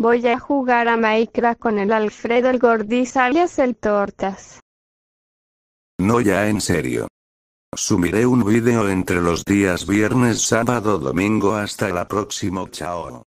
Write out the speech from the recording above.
Voy a jugar a Minecraft con el Alfredo el Gordiz alias el Tortas. No ya en serio. Sumiré un vídeo entre los días viernes, sábado, domingo hasta la próxima. Chao.